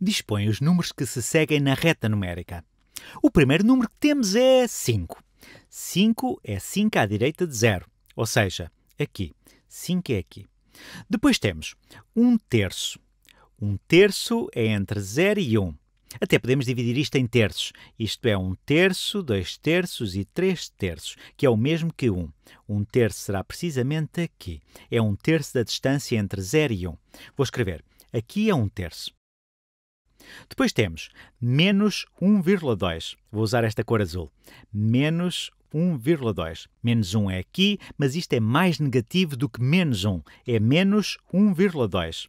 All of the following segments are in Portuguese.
dispõe os números que se seguem na reta numérica. O primeiro número que temos é 5. 5 é 5 à direita de 0, ou seja, aqui. 5 é aqui. Depois temos 1 um terço. 1 um terço é entre 0 e 1. Um. Até podemos dividir isto em terços. Isto é 1 um terço, 2 terços e 3 terços, que é o mesmo que 1. Um. 1 um terço será precisamente aqui. É 1 um terço da distância entre 0 e 1. Um. Vou escrever. Aqui é 1 um terço. Depois temos menos 1,2. Vou usar esta cor azul. Menos 1,2. Menos 1 é aqui, mas isto é mais negativo do que menos 1. É menos 1,2.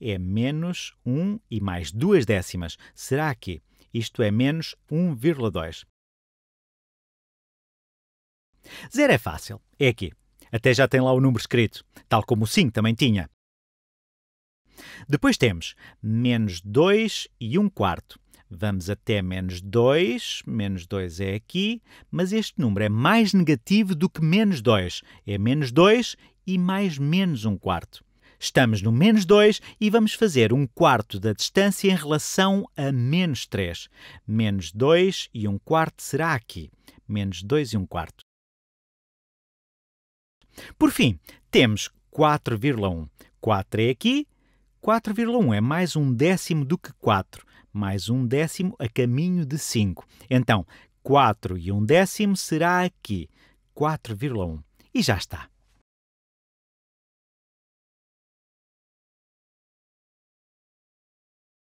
É menos 1 e mais duas décimas. Será que Isto é menos 1,2. Zero é fácil. É aqui. Até já tem lá o número escrito, tal como o 5 também tinha. Depois temos menos 2 e 1 quarto. Vamos até menos 2, menos 2 é aqui, mas este número é mais negativo do que menos 2. É menos 2 e mais menos 1 quarto. Estamos no menos 2 e vamos fazer 1 quarto da distância em relação a menos 3. Menos 2 e 1 quarto será aqui. Menos 2 e 1 quarto. Por fim, temos 4,1. 4 é aqui, 4,1 é mais um décimo do que 4, mais um décimo a caminho de 5. Então, 4 e um décimo será aqui, 4,1. E já está.